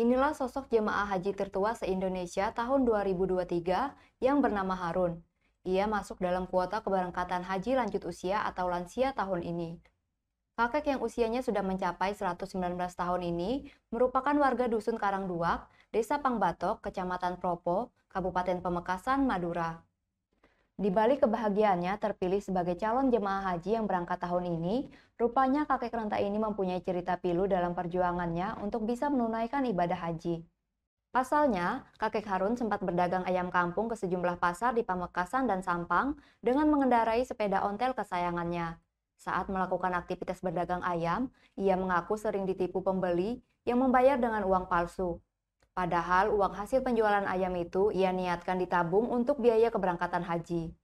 Inilah sosok jemaah haji tertua se-Indonesia tahun 2023 yang bernama Harun. Ia masuk dalam kuota keberangkatan haji lanjut usia atau lansia tahun ini. Kakek yang usianya sudah mencapai 119 tahun ini merupakan warga Dusun Karangduak, Desa Pangbatok, Kecamatan Propo, Kabupaten Pemekasan, Madura. Di balik kebahagiaannya terpilih sebagai calon jemaah haji yang berangkat tahun ini, rupanya kakek renta ini mempunyai cerita pilu dalam perjuangannya untuk bisa menunaikan ibadah haji. Pasalnya, kakek Harun sempat berdagang ayam kampung ke sejumlah pasar di Pamekasan dan Sampang dengan mengendarai sepeda ontel kesayangannya. Saat melakukan aktivitas berdagang ayam, ia mengaku sering ditipu pembeli yang membayar dengan uang palsu. Padahal uang hasil penjualan ayam itu ia niatkan ditabung untuk biaya keberangkatan haji.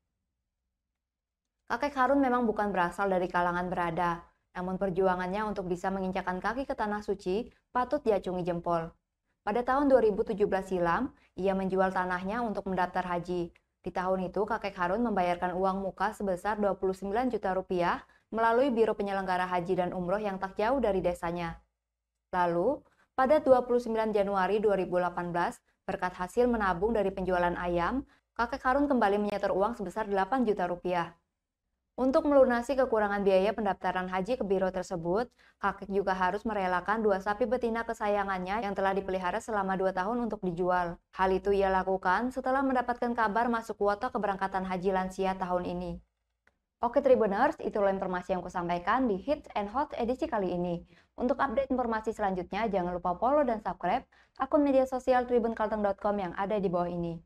Kakek Harun memang bukan berasal dari kalangan berada, namun perjuangannya untuk bisa menginjakan kaki ke tanah suci patut diacungi jempol. Pada tahun 2017 silam, ia menjual tanahnya untuk mendaftar haji. Di tahun itu, kakek Harun membayarkan uang muka sebesar 29 juta rupiah melalui Biro Penyelenggara Haji dan Umroh yang tak jauh dari desanya. Lalu, pada 29 Januari 2018, berkat hasil menabung dari penjualan ayam, kakek Karun kembali menyetor uang sebesar 8 juta rupiah. Untuk melunasi kekurangan biaya pendaftaran haji ke biro tersebut, kakek juga harus merelakan dua sapi betina kesayangannya yang telah dipelihara selama dua tahun untuk dijual. Hal itu ia lakukan setelah mendapatkan kabar masuk kuota keberangkatan haji lansia tahun ini. Oke Tribuners, itulah informasi yang kusampaikan di Hits and Hot edisi kali ini. Untuk update informasi selanjutnya, jangan lupa follow dan subscribe akun media sosial tribunkalteng.com yang ada di bawah ini.